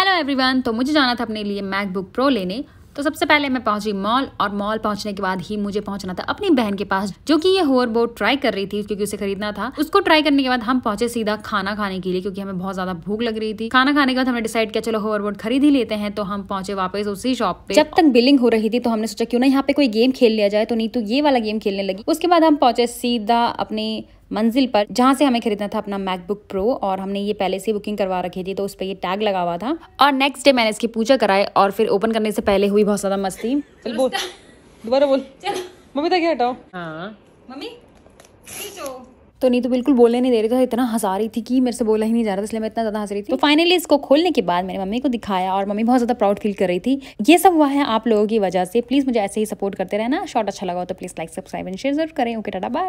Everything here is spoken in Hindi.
हेलो एवरीवन तो मुझे जाना था अपने लिए मैकबुक प्रो लेने तो सबसे पहले मैं पहुंची मॉल और मॉल पहुंचने के बाद ही मुझे पहुंचना था अपनी बहन के पास जो कि ये होर बोर्ड ट्राई कर रही थी क्योंकि उसे खरीदना था उसको ट्राई करने के बाद हम पहुंचे सीधा खाना खाने के लिए क्योंकि हमें बहुत ज्यादा भूख लग रही थी खाना खाने के बाद हमने डिसाइड किया चलो होवर बोर्ड खरीद ही लेते हैं तो हम पहुंचे वापस उसी शॉप पे जब तक बिलिंग हो रही थी तो हमने सोचा क्यों ना यहाँ पे कोई गेम खेल लिया जाए तो नहीं तो ये वाला गेम खेलने लगी उसके बाद हम पहुंचे सीधा अपने मंजिल पर जहाँ से हमें खरीदना था अपना मैकबुक प्रो और हमने ये पहले से बुकिंग करवा रखी थी तो उस पर ये टैग लगा हुआ था और नेक्स्ट डे मैंने इसकी पूजा कराई और फिर ओपन करने से पहले हुई बहुत ज़्यादा मस्ती चल बोल दोबारा बोल मम्मी तक हटाओ हाँ। मम्मी तो नहीं तो बिल्कुल बोलने नहीं दे रही था इतना हंसा रही थी कि मेरे से बोला ही नहीं जा रहा था इसलिए मैं इतना ज़्यादा हंस रही थी तो फाइनली इसको खोलने के बाद मैंने मम्मी को दिखाया और मम्मी बहुत ज़्यादा प्राउड फील कर रही थी ये सब हुआ है आप लोगों की वजह से प्लीज़ मुझे ऐसे ही सपोर्ट करते रहना शॉर्ट अच्छा लगा हो तो please like subscribe and share जरूर करें ओके टाटा बाय